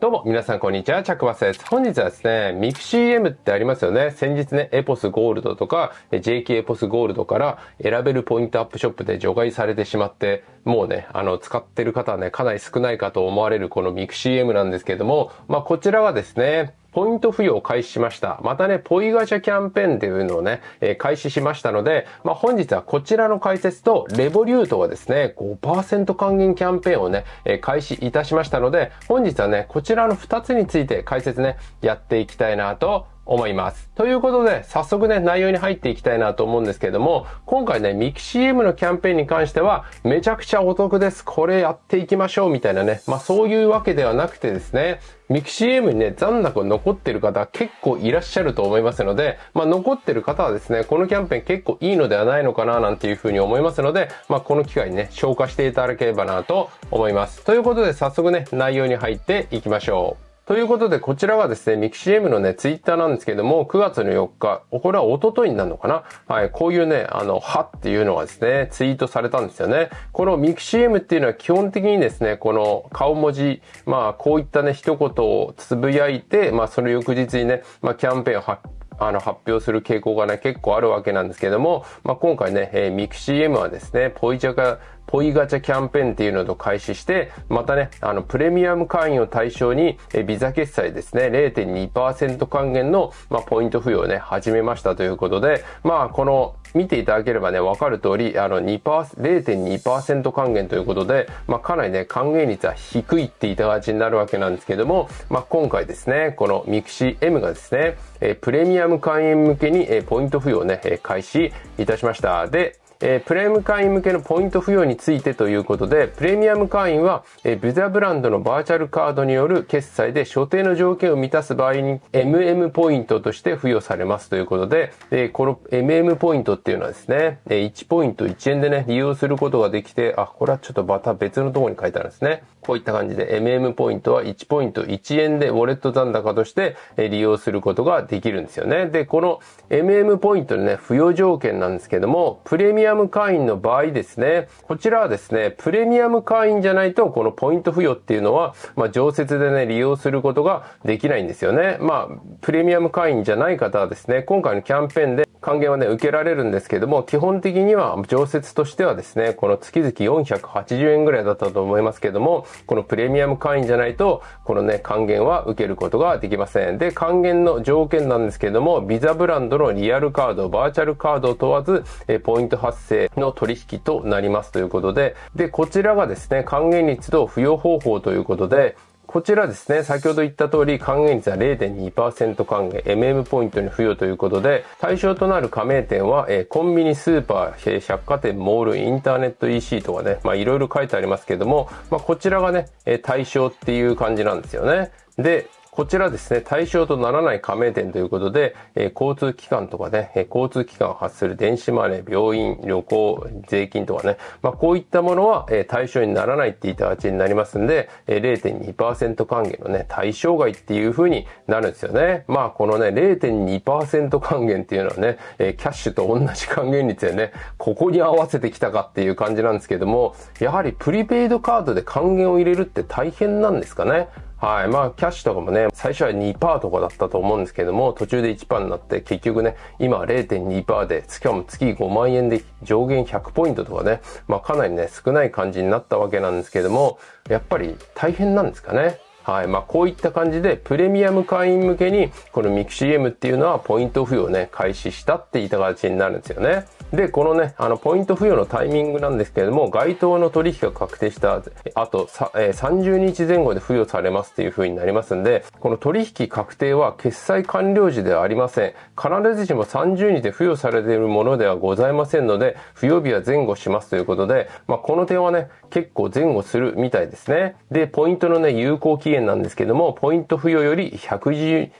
どうも、皆さん、こんにちは。チャクバスです。本日はですね、ミク CM ってありますよね。先日ね、エポスゴールドとか、JK エポスゴールドから選べるポイントアップショップで除外されてしまって、もうね、あの、使ってる方はね、かなり少ないかと思われるこのミク CM なんですけども、まあ、こちらはですね、ポイント付与を開始しました。またね、ポイガチャキャンペーンっていうのをね、えー、開始しましたので、まあ、本日はこちらの解説と、レボリュートがですね、5%還元キャンペーンをね、えー、開始いたしましたので、本日はね、こちらの2つについて解説ね、やっていきたいなと思います。ということで、早速ね、内容に入っていきたいなと思うんですけれども、今回ね、ミキ CM のキャンペーンに関しては、めちゃくちゃお得です。これやっていきましょう、みたいなね。まあそういうわけではなくてですね、ミキ CM にね、残高残ってる方結構いらっしゃると思いますので、まあ残ってる方はですね、このキャンペーン結構いいのではないのかななんていうふうに思いますので、まあこの機会にね、消化していただければなと思います。ということで早速ね、内容に入っていきましょう。ということで、こちらはですね、ミキシ M のね、ツイッターなんですけども、9月の4日、これは一昨日になるのかなはい、こういうね、あの、はっていうのがですね、ツイートされたんですよね。このミキシ M っていうのは基本的にですね、この顔文字、まあ、こういったね、一言をつぶやいて、まあ、その翌日にね、まあ、キャンペーンを発あの、発表する傾向がね、結構あるわけなんですけども、まあ、今回ね、えー、ミクシー M はですね、ポイチャカポイガチャキャンペーンっていうのと開始して、またね、あの、プレミアム会員を対象に、えビザ決済ですね、0.2%還元の、まあ、ポイント付与をね、始めましたということで、まあ、この、見ていただければね、わかる通り、あの2、0.2%還元ということで、まあ、かなりね、還元率は低いって言いちになるわけなんですけども、まあ、今回ですね、このミクシー M がですね、えプレミアム会員向けに、えポイント付与をね、開始いたしました。で、えー、プレミアム会員向けのポイント付与についてということで、プレミアム会員は、えー、ビザブランドのバーチャルカードによる決済で所定の条件を満たす場合に MM ポイントとして付与されますということで、えー、この MM ポイントっていうのはですね、え1ポイント1円でね、利用することができて、あ、これはちょっとまた別のとこに書いてあるんですね。こういった感じで MM ポイントは1ポイント1円でウォレット残高として利用することができるんですよね。で、この MM ポイントのね、付与条件なんですけども、プレミアミアム会員の場合ですね、こちらはですね、プレミアム会員じゃないと、このポイント付与っていうのは、まあ、常設でね、利用することができないんですよね。まあ、プレミアム会員じゃない方はですね、今回のキャンペーンで還元はね、受けられるんですけども、基本的には常設としてはですね、この月々480円ぐらいだったと思いますけども、このプレミアム会員じゃないと、このね、還元は受けることができません。で、還元の条件なんですけども、ビザブランドのリアルカード、バーチャルカードを問わず、えポイント発生の取引となりますということで、で、こちらがですね、還元率と付与方法ということで、こちらですね、先ほど言った通り、還元率は0.2%還元、MM ポイントに付与ということで、対象となる加盟店は、えコンビニ、スーパー、百貨店、モール、インターネット EC とかね、まあいろいろ書いてありますけども、まあこちらがね、え対象っていう感じなんですよね。で、こちらですね、対象とならない加盟店ということで、え交通機関とかね、え交通機関を発する電子マネー、病院、旅行、税金とかね、まあ、こういったものは、え対象にならないっていった形になりますんで、え0.2%還元のね、対象外っていう風になるんですよね。まあ、このね、0.2%還元っていうのはね、えキャッシュと同じ還元率でね、ここに合わせてきたかっていう感じなんですけども、やはりプリペイドカードで還元を入れるって大変なんですかね。はい。まあ、キャッシュとかもね、最初は2%とかだったと思うんですけども、途中で1%になって、結局ね、今0.2%で、しかも月5万円で上限100ポイントとかね、まあ、かなりね、少ない感じになったわけなんですけども、やっぱり大変なんですかね。はい。まあ、こういった感じで、プレミアム会員向けに、このミクシー M っていうのは、ポイント付与をね、開始したっていった形になるんですよね。で、このね、あの、ポイント付与のタイミングなんですけれども、該当の取引が確定した、あと、えー、30日前後で付与されますっていう風になりますんで、この取引確定は決済完了時ではありません。必ずしも30日で付与されているものではございませんので、付与日は前後しますということで、まあ、この点はね、結構前後するみたいですね。で、ポイントのね、有効期限限なんですけども、ポイント付与より120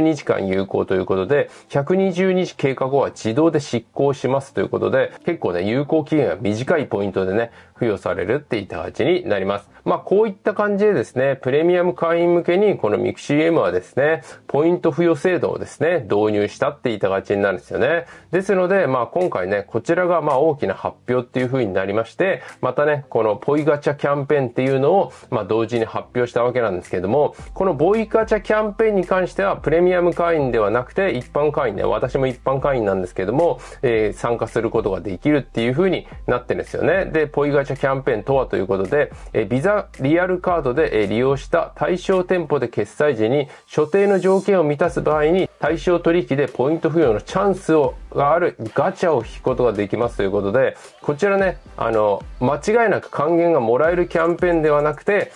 日間有効ということで、120日経過後は自動で失効しますということで、結構ね、有効期限が短いポイントでね、付与されるって言った形になります。まあ、こういった感じでですね、プレミアム会員向けにこの MixCM はですね、ポイント付与制度をですね、導入したって言った形になるんですよね。ですので、まあ、今回ね、こちらがまあ、大きな発表っていう風になりまして、またね、このポイガチャキャンペーンっていうのを、まあ、同時に発表したわけなんですですけれども、このボイガチャキャンペーンに関しては、プレミアム会員ではなくて、一般会員で、私も一般会員なんですけれども、えー、参加することができるっていう風になってるんですよね。で、ボイガチャキャンペーンとはということで、えー、ビザリアルカードで、えー、利用した対象店舗で決済時に、所定の条件を満たす場合に、対象取引でポイント付与のチャンスをがあるガチャを引くことができますということで、こちらね、あの、間違いなく還元がもらえるキャンペーンではなくて、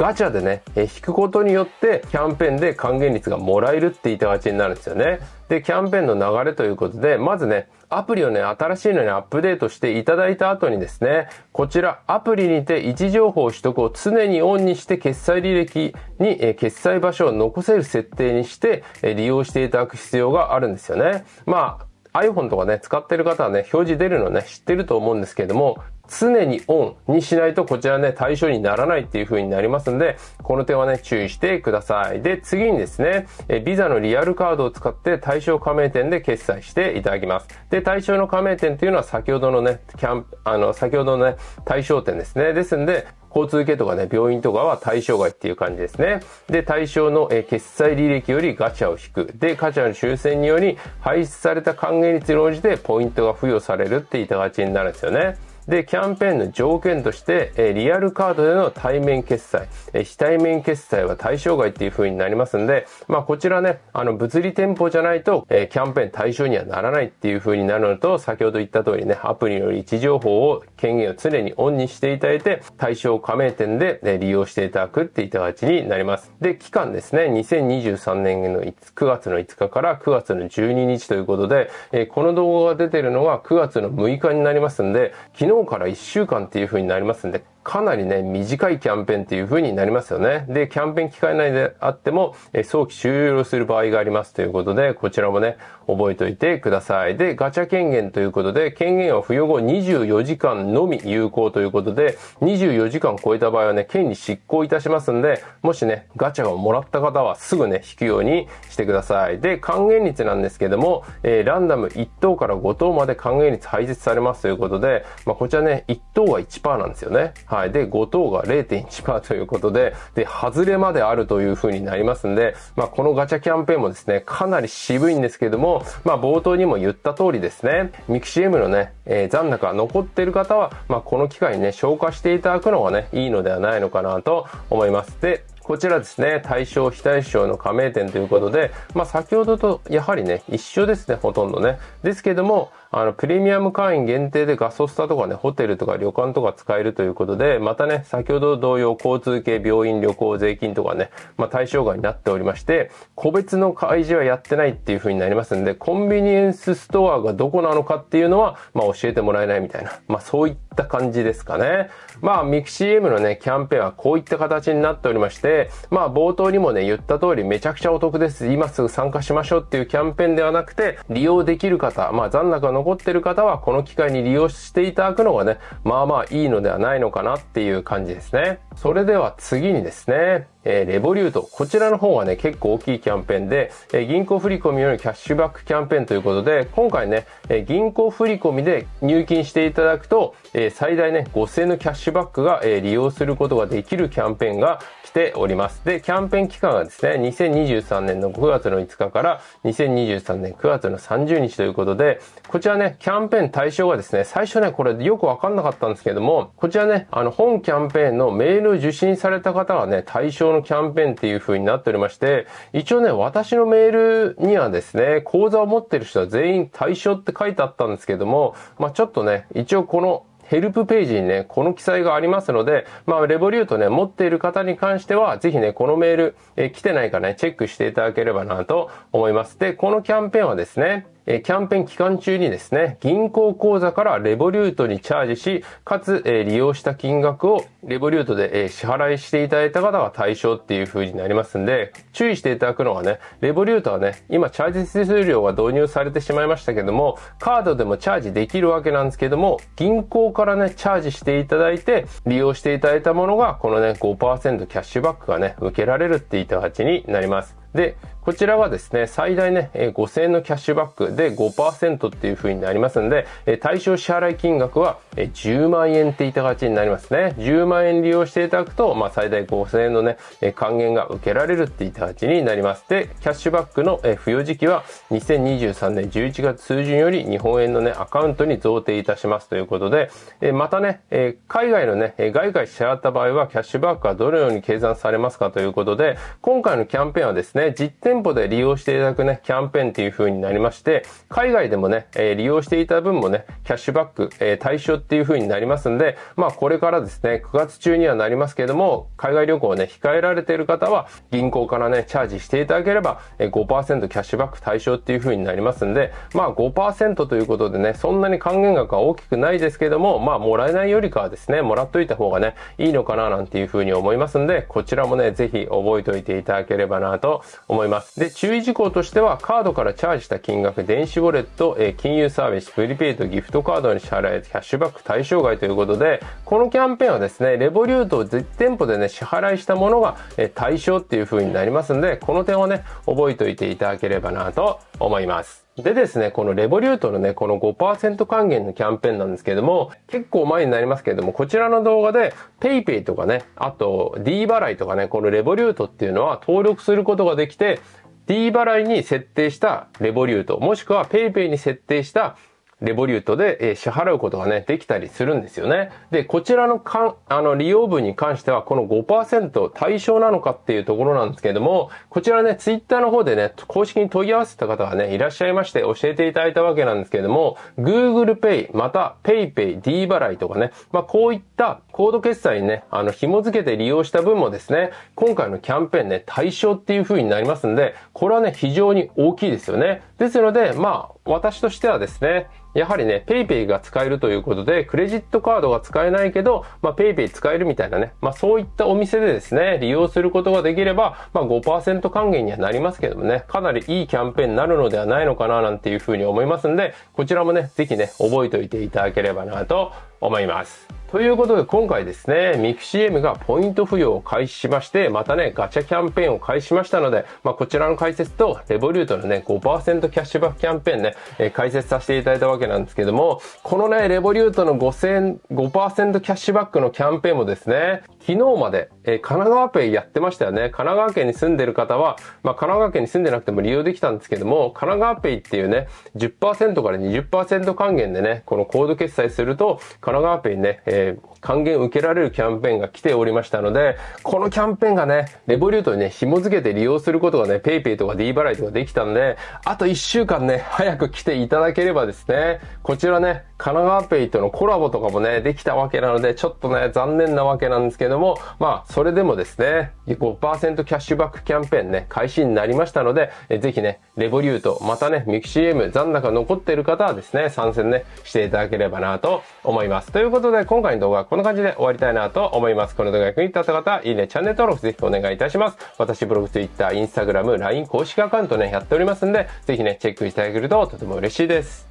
ガチャでね、え引くことによってキャンペーンで還元率がもらえるって言い形になるんですよね。で、キャンペーンの流れということで、まずね、アプリをね、新しいのにアップデートしていただいた後にですね、こちらアプリにて位置情報取得を常にオンにして決済履歴に、え決済場所を残せる設定にして、え利用していただく必要があるんですよね。まあ iPhone とかね、使ってる方はね、表示出るのね、知ってると思うんですけれども、常にオンにしないとこちらね、対象にならないっていう風になりますんで、この点はね、注意してください。で、次にですね、えビザのリアルカードを使って対象加盟店で決済していただきます。で、対象の加盟店っていうのは先ほどのね、キャンあの、先ほどのね、対象店ですね。ですんで、交通系とかね、病院とかは対象外っていう感じですね。で、対象の、え決済履歴よりガチャを引く。で、ガチャの抽選により、排出された還元率に応じてポイントが付与されるって言いた形になるんですよね。で、キャンペーンの条件として、えリアルカードでの対面決済、え非対面決済は対象外っていう風になりますんで、まあ、こちらね、あの、物理店舗じゃないと、えキャンペーン対象にはならないっていう風になるのと、先ほど言った通りね、アプリの位置情報を、権限を常にオンにしていただいて、対象加盟店で、ね、利用していただくっていた形になります。で、期間ですね、2023年の9月の5日から9月の12日ということで、えこの動画が出てるのは9月の6日になりますんで、昨日日から1週間っていう風になりますんで、かなりね、短いキャンペーンっていう風になりますよね。で、キャンペーン機会内であっても、え早期終了する場合がありますということで、こちらもね、覚えておいてください。で、ガチャ権限ということで、権限は付与後24時間のみ有効ということで、24時間超えた場合はね、権利執行いたしますんで、もしね、ガチャをもらった方はすぐね、引くようにしてください。で、還元率なんですけども、えー、ランダム1等から5等まで還元率廃絶されますということで、まあ、こちらね、1等は1%なんですよね。はい。で、5等が0.1%ということで、で、外れまであるという風になりますんで、まあ、このガチャキャンペーンもですね、かなり渋いんですけども、まあ、冒頭にも言った通りですね、ミキシ M のね、えー、残高残ってる方は、まあ、この機会にね、消化していただくのがね、いいのではないのかなと思います。で、こちらですね、対象、非対象の加盟店ということで、まあ、先ほどとやはりね、一緒ですね、ほとんどね。ですけども、あの、プレミアム会員限定でガソスタとかね、ホテルとか旅館とか使えるということで、またね、先ほど同様、交通系、病院、旅行、税金とかね、まあ、対象外になっておりまして、個別の開示はやってないっていう風になりますんで、コンビニエンスストアがどこなのかっていうのは、まあ、教えてもらえないみたいな、まあ、そういった感じですかね。まあ、ミク CM のね、キャンペーンはこういった形になっておりまして、で、まあ冒頭にもね、言った通りめちゃくちゃお得です。今すぐ参加しましょうっていうキャンペーンではなくて、利用できる方、まあ残高残ってる方はこの機会に利用していただくのがね、まあまあいいのではないのかなっていう感じですね。それでは次にですね、えー、レボリュート。こちらの方はね、結構大きいキャンペーンで、えー、銀行振込よりキャッシュバックキャンペーンということで、今回ね、えー、銀行振込で入金していただくと、えー、最大ね、5000円のキャッシュバックが、えー、利用することができるキャンペーンが来ております。で、キャンペーン期間がですね、2023年の9月の5日から2023年9月の30日ということで、こちらね、キャンペーン対象がですね、最初ね、これよくわかんなかったんですけども、こちらね、あの、本キャンペーンのメール受信された方がね、対象用のキャンペーンっていう風になっておりまして、一応ね、私のメールにはですね、口座を持ってる人は全員対象って書いてあったんですけども、まあ、ちょっとね、一応このヘルプページにね、この記載がありますので、まあ、レボリュートね、持っている方に関しては、ぜひね、このメール、え来てないかね、チェックしていただければなと思います。で、このキャンペーンはですね、えキャンペーン期間中にですね、銀行口座からレボリュートにチャージし、かつ、え利用した金額をレボリュートで、え支払いしていただいた方が対象っていう風になりますんで、注意していただくのはね、レボリュートはね、今チャージ手数料が導入されてしまいましたけども、カードでもチャージできるわけなんですけども、銀行からね、チャージしていただいて、利用していただいたものが、このね、5%キャッシュバックがね、受けられるって言った形になります。で、こちらはですね、最大ね、5000円のキャッシュバックで5%っていう風になりますので、対象支払い金額は10万円っていた形になりますね。10万円利用していただくと、まあ、最大5000円のね、還元が受けられるっていた形になります。で、キャッシュバックの付与時期は2023年11月数旬より日本円のね、アカウントに贈呈いたしますということで、またね、海外のね、外外支払った場合はキャッシュバックはどのように計算されますかということで、今回のキャンペーンはですね、ね、実店舗で利用していただくね、キャンペーンっていう風になりまして、海外でもね、え利用していた分もね、キャッシュバック、え対象っていう風になりますんで、まあこれからですね、9月中にはなりますけれども、海外旅行をね、控えられている方は、銀行からね、チャージしていただければ、え5%キャッシュバック対象っていう風になりますんで、まあ5%ということでね、そんなに還元額は大きくないですけども、まあもらえないよりかはですね、もらっといた方がね、いいのかななんていう風に思いますんで、こちらもね、ぜひ覚えておいていただければなと思います。で、注意事項としては、カードからチャージした金額、電子ウォレット、え金融サービス、プリペイト、ギフトカードに支払え、キャッシュバック対象外ということで、このキャンペーンはですね、レボリュートを店舗でね、支払いしたものが、え対象っていう風になりますんで、この点をね、覚えておいていただければなと思います。でですね、このレボリュートのね、この5%還元のキャンペーンなんですけれども、結構前になりますけれども、こちらの動画で PayPay とかね、あと D 払いとかね、このレボリュートっていうのは登録することができて、D 払いに設定したレボリュート、もしくは PayPay に設定したレボリュートで、え支払うことがね、できたりするんですよね。で、こちらのかん、あの、利用分に関しては、この5%対象なのかっていうところなんですけれども、こちらね、ツイッターの方でね、公式に問い合わせた方がね、いらっしゃいまして、教えていただいたわけなんですけれども、Google Pay、また PayPay、D 払いとかね、まあ、こういったコード決済にね、あの、紐付けて利用した分もですね、今回のキャンペーンね、対象っていう風になりますんで、これはね、非常に大きいですよね。ですので、まあ、私としてはですね、やはりね、PayPay が使えるということで、クレジットカードが使えないけど、まあ、PayPay 使えるみたいなね、まあ、そういったお店でですね、利用することができれば、まあ、5%還元にはなりますけどもね、かなりいいキャンペーンになるのではないのかな、なんていうふうに思いますんで、こちらもね、ぜひね、覚えておいていただければなと思います。ということで今回ですね、ミク CM がポイント付与を開始しまして、またね、ガチャキャンペーンを開始しましたので、まあ、こちらの解説と、レボリュートのね、5%キャッシュバックキャンペーンね、えー、解説させていただいたわけなんですけども、このね、レボリュートの5000、5%キャッシュバックのキャンペーンもですね、昨日まで、えー、神奈川ペイやってましたよね。神奈川県に住んでる方は、まあ、神奈川県に住んでなくても利用できたんですけども、神奈川ペイっていうね、10%から20%還元でね、このコード決済すると、神奈川ペイね、えー eh, 還元受けられるキャンペーンが来ておりましたので、このキャンペーンがね、レボリュートにね、紐付けて利用することがね、PayPay とか D 払いとかできたんで、あと1週間ね、早く来ていただければですね、こちらね、神奈川ペイとのコラボとかもね、できたわけなので、ちょっとね、残念なわけなんですけども、まあ、それでもですね、5%キャッシュバックキャンペーンね、開始になりましたので、えぜひね、レボリュート、またね、ミキ CM 残高残っている方はですね、参戦ね、していただければなと思います。ということで、今回の動画はこんな感じで終わりたいなと思います。この動画役に立った方、いいね、チャンネル登録ぜひお願いいたします。私、ブログ、ツイッター、イン Instagram、LINE 公式アカウントね、やっておりますんで、ぜひね、チェックしてだけるととても嬉しいです。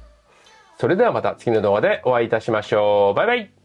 それではまた次の動画でお会いいたしましょう。バイバイ